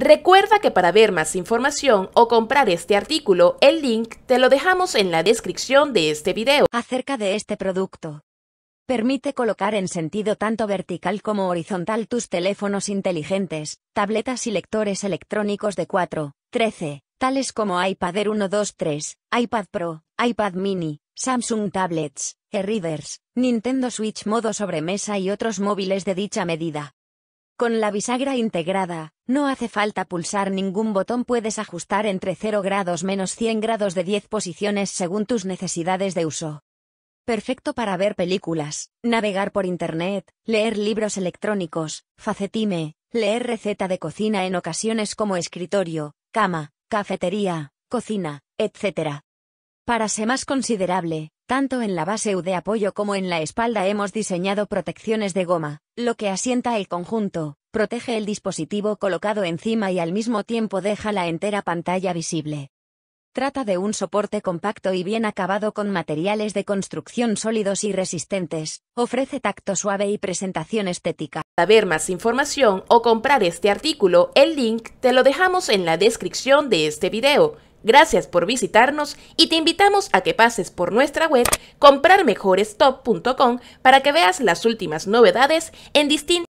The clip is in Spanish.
Recuerda que para ver más información o comprar este artículo, el link te lo dejamos en la descripción de este video. Acerca de este producto. Permite colocar en sentido tanto vertical como horizontal tus teléfonos inteligentes, tabletas y lectores electrónicos de 4, 13, tales como iPad Air 1, 2, 3, iPad Pro, iPad Mini, Samsung Tablets, e-readers, Nintendo Switch modo sobremesa y otros móviles de dicha medida. Con la bisagra integrada, no hace falta pulsar ningún botón, puedes ajustar entre 0 grados menos 100 grados de 10 posiciones según tus necesidades de uso. Perfecto para ver películas, navegar por internet, leer libros electrónicos, facetime, leer receta de cocina en ocasiones como escritorio, cama, cafetería, cocina, etc. Para ser más considerable, tanto en la base U de apoyo como en la espalda hemos diseñado protecciones de goma, lo que asienta el conjunto, protege el dispositivo colocado encima y al mismo tiempo deja la entera pantalla visible. Trata de un soporte compacto y bien acabado con materiales de construcción sólidos y resistentes, ofrece tacto suave y presentación estética. Para ver más información o comprar este artículo, el link te lo dejamos en la descripción de este video. Gracias por visitarnos y te invitamos a que pases por nuestra web comprarmejorestop.com para que veas las últimas novedades en distintos